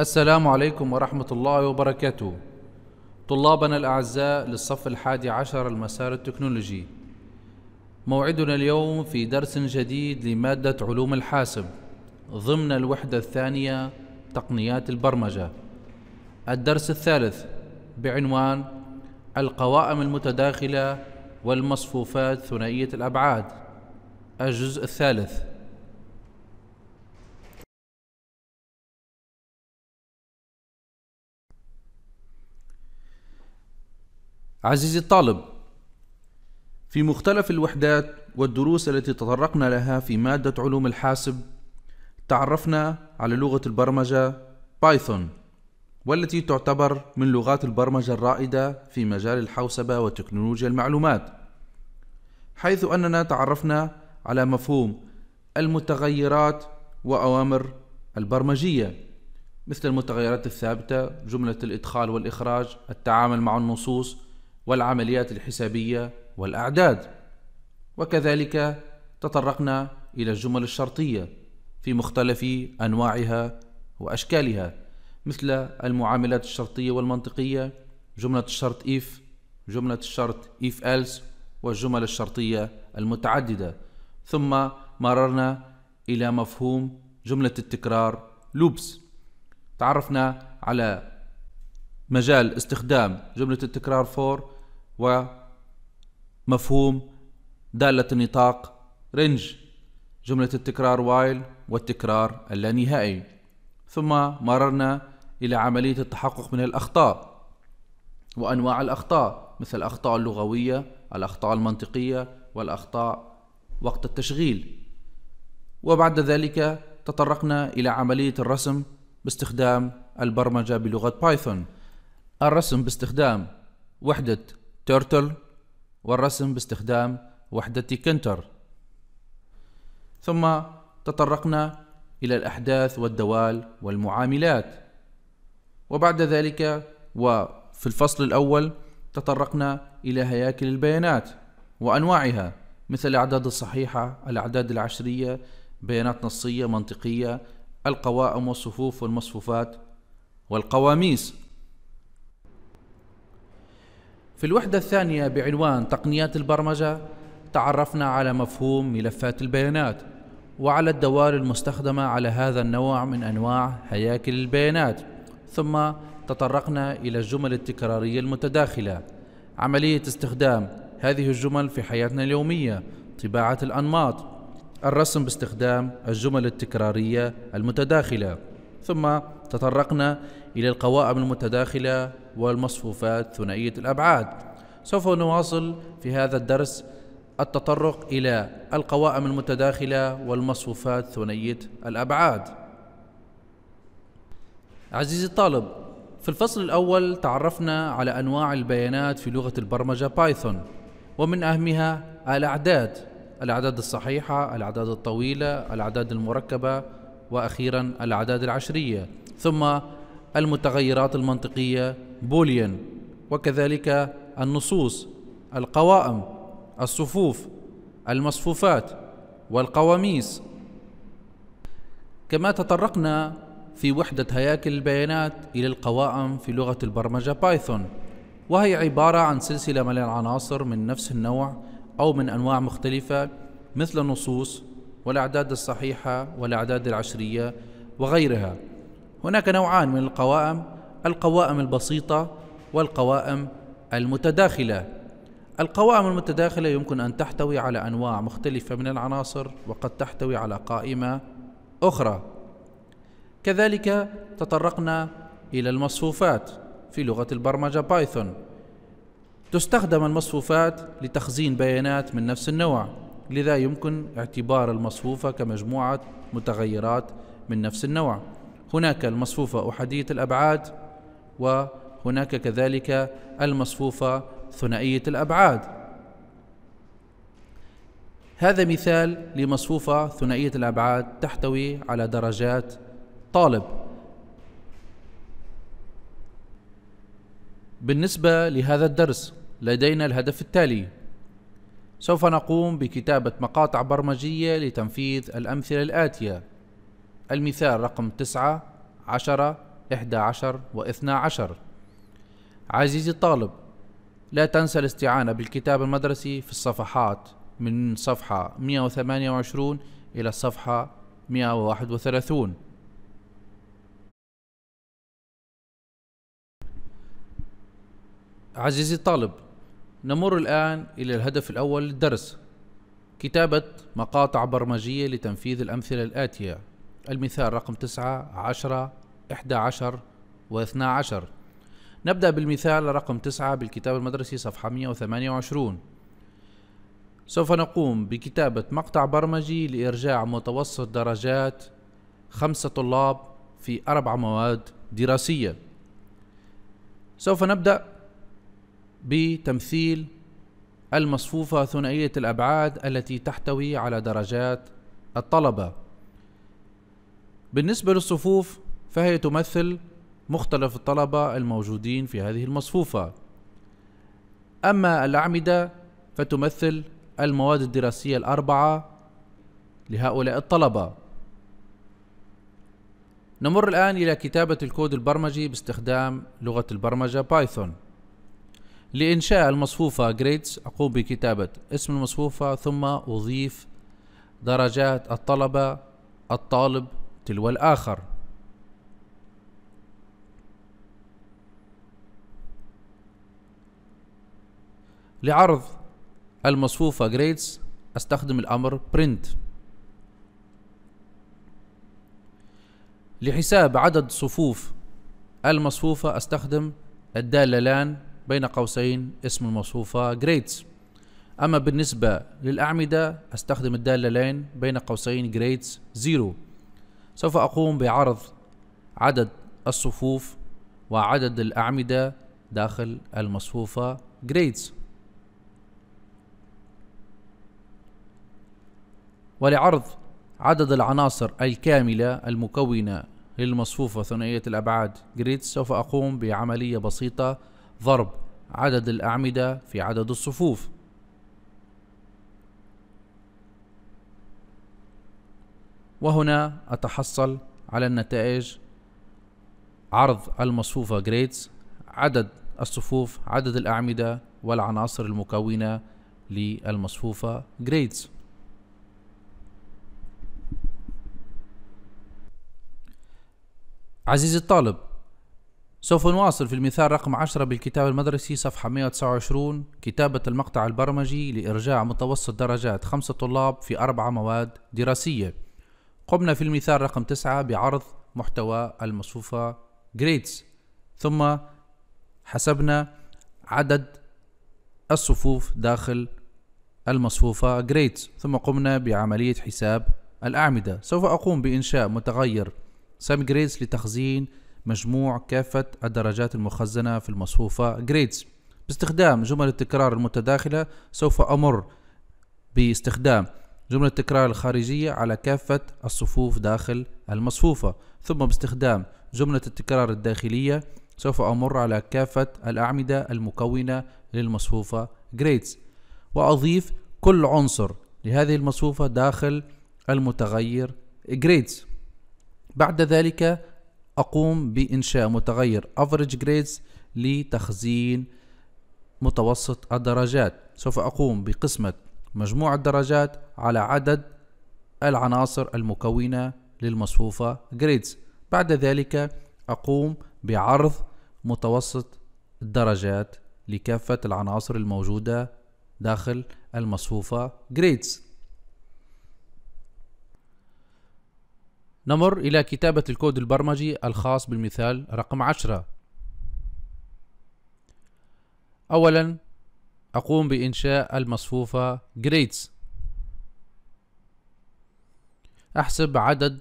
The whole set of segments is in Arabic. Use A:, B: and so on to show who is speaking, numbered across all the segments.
A: السلام عليكم ورحمة الله وبركاته طلابنا الأعزاء للصف الحادي عشر المسار التكنولوجي موعدنا اليوم في درس جديد لمادة علوم الحاسب ضمن الوحدة الثانية تقنيات البرمجة الدرس الثالث بعنوان القوائم المتداخلة والمصفوفات ثنائية الأبعاد الجزء الثالث عزيزي الطالب في مختلف الوحدات والدروس التي تطرقنا لها في مادة علوم الحاسب تعرفنا على لغة البرمجة بايثون والتي تعتبر من لغات البرمجة الرائدة في مجال الحوسبة وتكنولوجيا المعلومات حيث أننا تعرفنا على مفهوم المتغيرات وأوامر البرمجية مثل المتغيرات الثابتة جملة الإدخال والإخراج التعامل مع النصوص والعمليات الحسابية والأعداد وكذلك تطرقنا إلى الجمل الشرطية في مختلف أنواعها وأشكالها مثل المعاملات الشرطية والمنطقية جملة الشرط if جملة الشرط if else والجمل الشرطية المتعددة ثم مررنا إلى مفهوم جملة التكرار loops تعرفنا على مجال استخدام جملة التكرار for ومفهوم دالة النطاق رنج جملة التكرار وايل والتكرار اللانهائي ثم مررنا إلى عملية التحقق من الأخطاء وأنواع الأخطاء مثل الأخطاء اللغوية الأخطاء المنطقية والأخطاء وقت التشغيل وبعد ذلك تطرقنا إلى عملية الرسم باستخدام البرمجة بلغة بايثون الرسم باستخدام وحدة تورتل والرسم باستخدام وحدة كنتر ثم تطرقنا إلى الأحداث والدوال والمعاملات وبعد ذلك وفي الفصل الأول تطرقنا إلى هياكل البيانات وأنواعها مثل الأعداد الصحيحة الأعداد العشرية بيانات نصية منطقية القوائم والصفوف والمصفوفات والقواميس في الوحدة الثانية بعنوان تقنيات البرمجة تعرفنا على مفهوم ملفات البيانات وعلى الدوال المستخدمة على هذا النوع من أنواع هياكل البيانات ثم تطرقنا إلى الجمل التكرارية المتداخلة عملية استخدام هذه الجمل في حياتنا اليومية طباعة الأنماط الرسم باستخدام الجمل التكرارية المتداخلة ثم تطرقنا إلى القوائم المتداخلة والمصفوفات ثنائية الأبعاد سوف نواصل في هذا الدرس التطرق إلى القوائم المتداخلة والمصفوفات ثنائية الأبعاد عزيزي الطالب في الفصل الأول تعرفنا على أنواع البيانات في لغة البرمجة بايثون ومن أهمها الأعداد الأعداد الصحيحة، الأعداد الطويلة، الأعداد المركبة، وأخيرا الأعداد العشرية، ثم المتغيرات المنطقية بوليان وكذلك النصوص القوائم الصفوف المصفوفات والقواميس كما تطرقنا في وحدة هياكل البيانات إلى القوائم في لغة البرمجة بايثون وهي عبارة عن سلسلة من العناصر من نفس النوع أو من أنواع مختلفة مثل النصوص والأعداد الصحيحة والأعداد العشرية وغيرها هناك نوعان من القوائم القوائم البسيطة والقوائم المتداخلة القوائم المتداخلة يمكن أن تحتوي على أنواع مختلفة من العناصر وقد تحتوي على قائمة أخرى كذلك تطرقنا إلى المصفوفات في لغة البرمجة بايثون تستخدم المصفوفات لتخزين بيانات من نفس النوع لذا يمكن اعتبار المصفوفة كمجموعة متغيرات من نفس النوع هناك المصفوفة أحادية الأبعاد وهناك كذلك المصفوفة ثنائية الأبعاد هذا مثال لمصفوفة ثنائية الأبعاد تحتوي على درجات طالب بالنسبة لهذا الدرس لدينا الهدف التالي سوف نقوم بكتابة مقاطع برمجية لتنفيذ الأمثلة الآتية المثال رقم تسعة عشرة إحدى عشر واثنا عشر عزيزي الطالب لا تنسى الاستعانة بالكتاب المدرسي في الصفحات من صفحة 128 إلى الصفحة 131 عزيزي الطالب نمر الآن إلى الهدف الأول للدرس كتابة مقاطع برمجية لتنفيذ الأمثلة الآتية المثال رقم تسعة عشرة إحدى عشر 12 عشر نبدأ بالمثال رقم تسعة بالكتاب المدرسي صفحة 128 سوف نقوم بكتابة مقطع برمجي لإرجاع متوسط درجات خمسة طلاب في أربع مواد دراسية سوف نبدأ بتمثيل المصفوفة ثنائية الأبعاد التي تحتوي على درجات الطلبة بالنسبة للصفوف فهي تمثل مختلف الطلبة الموجودين في هذه المصفوفة أما الأعمدة فتمثل المواد الدراسية الأربعة لهؤلاء الطلبة نمر الآن إلى كتابة الكود البرمجي باستخدام لغة البرمجة بايثون لإنشاء المصفوفة grades أقوم بكتابة اسم المصفوفة ثم أضيف درجات الطلبة الطالب تلو الآخر لعرض المصفوفة grades أستخدم الأمر print لحساب عدد صفوف المصفوفة أستخدم الدالة لان بين قوسين اسم المصفوفة grades أما بالنسبة للأعمدة أستخدم الدالة لان بين قوسين grades 0 سوف أقوم بعرض عدد الصفوف وعدد الأعمدة داخل المصفوفة grades ولعرض عدد العناصر الكاملة المكونة للمصفوفة ثنائية الأبعاد جريد سوف أقوم بعملية بسيطة ضرب عدد الأعمدة في عدد الصفوف وهنا أتحصل على النتائج عرض المصفوفة جريدز عدد الصفوف عدد الأعمدة والعناصر المكونة للمصفوفة جريدز عزيزي الطالب سوف نواصل في المثال رقم 10 بالكتاب المدرسي صفحة 129 كتابة المقطع البرمجي لإرجاع متوسط درجات خمسة طلاب في أربع مواد دراسية قمنا في المثال رقم تسعة بعرض محتوى المصفوفة grades ثم حسبنا عدد الصفوف داخل المصفوفة grades ثم قمنا بعملية حساب الأعمدة سوف أقوم بإنشاء متغير سم grades لتخزين مجموع كافة الدرجات المخزنة في المصفوفة grades باستخدام جمل التكرار المتداخلة سوف أمر باستخدام جملة التكرار الخارجية على كافة الصفوف داخل المصفوفة ثم باستخدام جملة التكرار الداخلية سوف أمر على كافة الأعمدة المكونة للمصفوفة grades وأضيف كل عنصر لهذه المصفوفة داخل المتغير grades بعد ذلك أقوم بإنشاء متغير average grades لتخزين متوسط الدرجات سوف أقوم بقسمة مجموع الدرجات على عدد العناصر المكونة للمصفوفة جريدز بعد ذلك أقوم بعرض متوسط الدرجات لكافة العناصر الموجودة داخل المصفوفة جريدز نمر إلى كتابة الكود البرمجي الخاص بالمثال رقم عشرة أولا أقوم بإنشاء المصفوفة grades أحسب عدد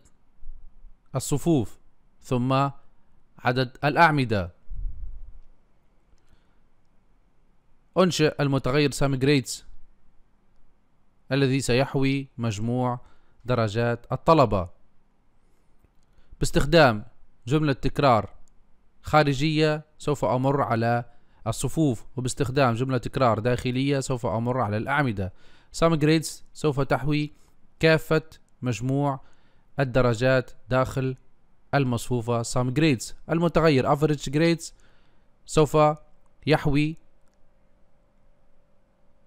A: الصفوف ثم عدد الأعمدة أنشئ المتغير sum grades الذي سيحوي مجموع درجات الطلبة باستخدام جملة تكرار خارجية سوف أمر على الصفوف وباستخدام جملة تكرار داخلية سوف أمر على الأعمدة sum grades سوف تحوي كافة مجموع الدرجات داخل المصفوفة sum grades المتغير average grades سوف يحوي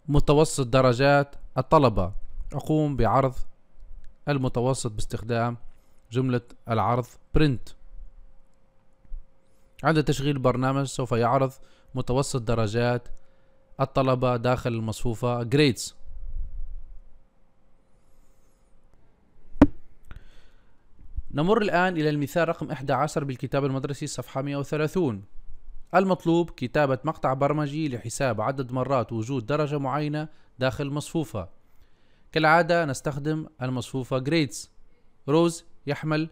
A: متوسط درجات الطلبة أقوم بعرض المتوسط باستخدام جملة العرض print عند تشغيل برنامج سوف يعرض متوسط درجات الطلبة داخل المصفوفة grades نمر الآن إلى المثال رقم 11 بالكتاب المدرسي صفحة 130 المطلوب كتابة مقطع برمجي لحساب عدد مرات وجود درجة معينة داخل المصفوفة كالعادة نستخدم المصفوفة grades rows يحمل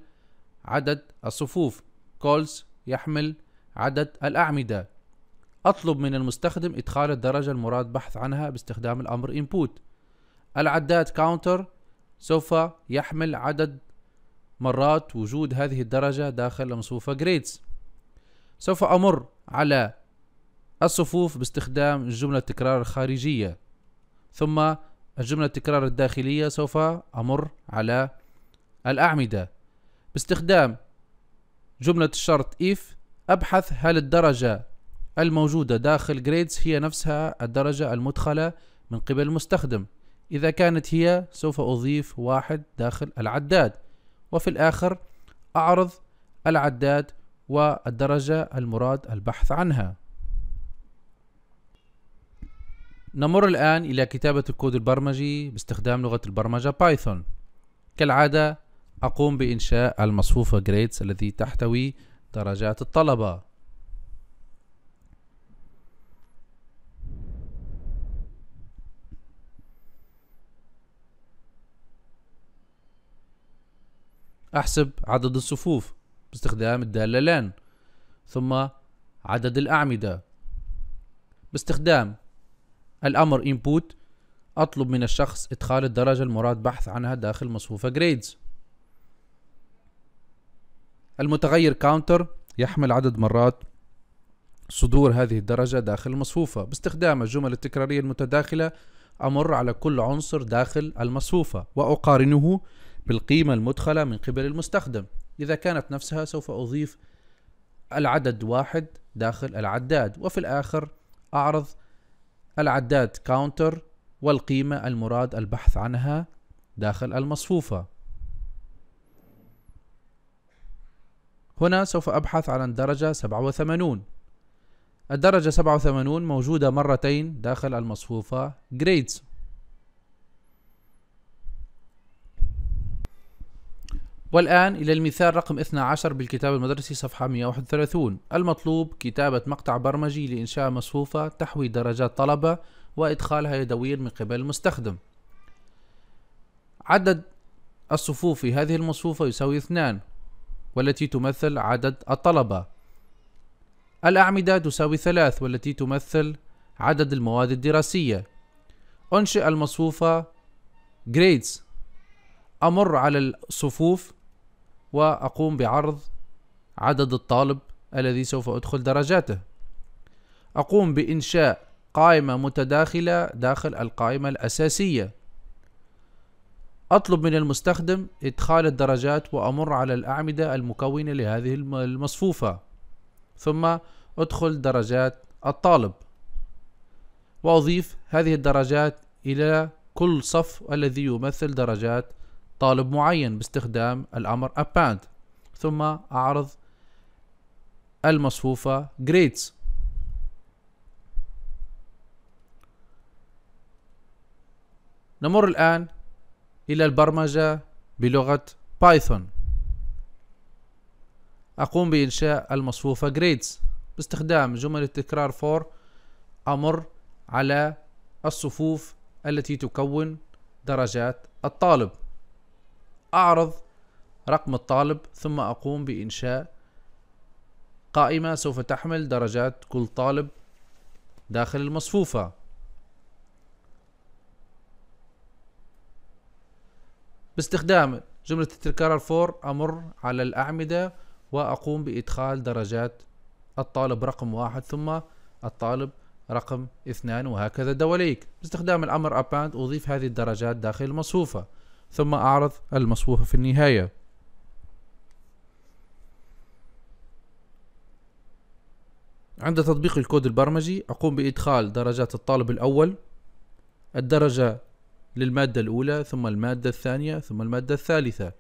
A: عدد الصفوف calls يحمل عدد الأعمدة أطلب من المستخدم إدخال الدرجة المراد بحث عنها باستخدام الأمر input العداد counter سوف يحمل عدد مرات وجود هذه الدرجة داخل المصفوفة grades سوف أمر على الصفوف باستخدام الجملة التكرار الخارجية ثم الجملة التكرار الداخلية سوف أمر على الأعمدة باستخدام جملة الشرط if أبحث هل الدرجة الموجودة داخل جريدز هي نفسها الدرجة المدخلة من قبل المستخدم إذا كانت هي سوف أضيف واحد داخل العداد وفي الآخر أعرض العداد والدرجة المراد البحث عنها نمر الآن إلى كتابة الكود البرمجي باستخدام لغة البرمجة بايثون كالعادة أقوم بإنشاء المصفوفة grades الذي تحتوي درجات الطلبة أحسب عدد الصفوف باستخدام الدالة لان ثم عدد الأعمدة باستخدام الأمر input أطلب من الشخص إدخال الدرجة المراد بحث عنها داخل مصفوفة grades المتغير counter يحمل عدد مرات صدور هذه الدرجة داخل المصفوفة باستخدام الجمل التكرارية المتداخلة أمر على كل عنصر داخل المصفوفة وأقارنه بالقيمة المدخلة من قبل المستخدم إذا كانت نفسها سوف أضيف العدد واحد داخل العداد وفي الآخر أعرض العداد كاونتر والقيمة المراد البحث عنها داخل المصفوفة هنا سوف أبحث عن الدرجة 87 الدرجة 87 موجودة مرتين داخل المصفوفة grades والآن إلى المثال رقم 12 بالكتاب المدرسي صفحة 131 المطلوب كتابة مقطع برمجي لإنشاء مصفوفة تحوي درجات طلبة وإدخالها يدويا من قبل المستخدم عدد الصفوف في هذه المصفوفة يساوي اثنان والتي تمثل عدد الطلبة الأعمدة تساوي ثلاث والتي تمثل عدد المواد الدراسية أنشئ المصفوفة grades أمر على الصفوف وأقوم بعرض عدد الطالب الذي سوف أدخل درجاته أقوم بإنشاء قائمة متداخلة داخل القائمة الأساسية أطلب من المستخدم إدخال الدرجات وأمر على الأعمدة المكونة لهذه المصفوفة ثم أدخل درجات الطالب وأضيف هذه الدرجات إلى كل صف الذي يمثل درجات طالب معين باستخدام الأمر append ثم أعرض المصفوفة grades نمر الآن إلى البرمجة بلغة بايثون أقوم بإنشاء المصفوفة grades باستخدام جمل التكرار for أمر على الصفوف التي تكون درجات الطالب أعرض رقم الطالب ثم أقوم بإنشاء قائمة سوف تحمل درجات كل طالب داخل المصفوفة باستخدام جملة التكرار فور أمر على الأعمدة وأقوم بإدخال درجات الطالب رقم واحد ثم الطالب رقم اثنان وهكذا دواليك باستخدام الأمر اباند أضيف هذه الدرجات داخل المصفوفة ثم أعرض المصفوفة في النهاية عند تطبيق الكود البرمجي أقوم بإدخال درجات الطالب الأول الدرجة للمادة الأولى ثم المادة الثانية ثم المادة الثالثة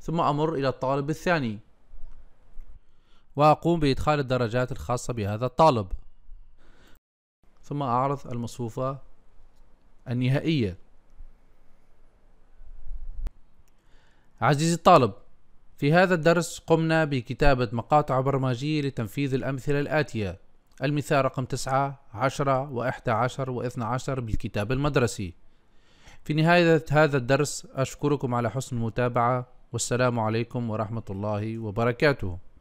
A: ثم أمر إلى الطالب الثاني وأقوم بإدخال الدرجات الخاصة بهذا الطالب ثم أعرض المصفوفة النهائية عزيزي الطالب في هذا الدرس قمنا بكتابة مقاطع برمجية لتنفيذ الأمثلة الآتية المثال رقم 9 10 و11 و12 بالكتاب المدرسي في نهاية هذا الدرس أشكركم على حسن المتابعة والسلام عليكم ورحمة الله وبركاته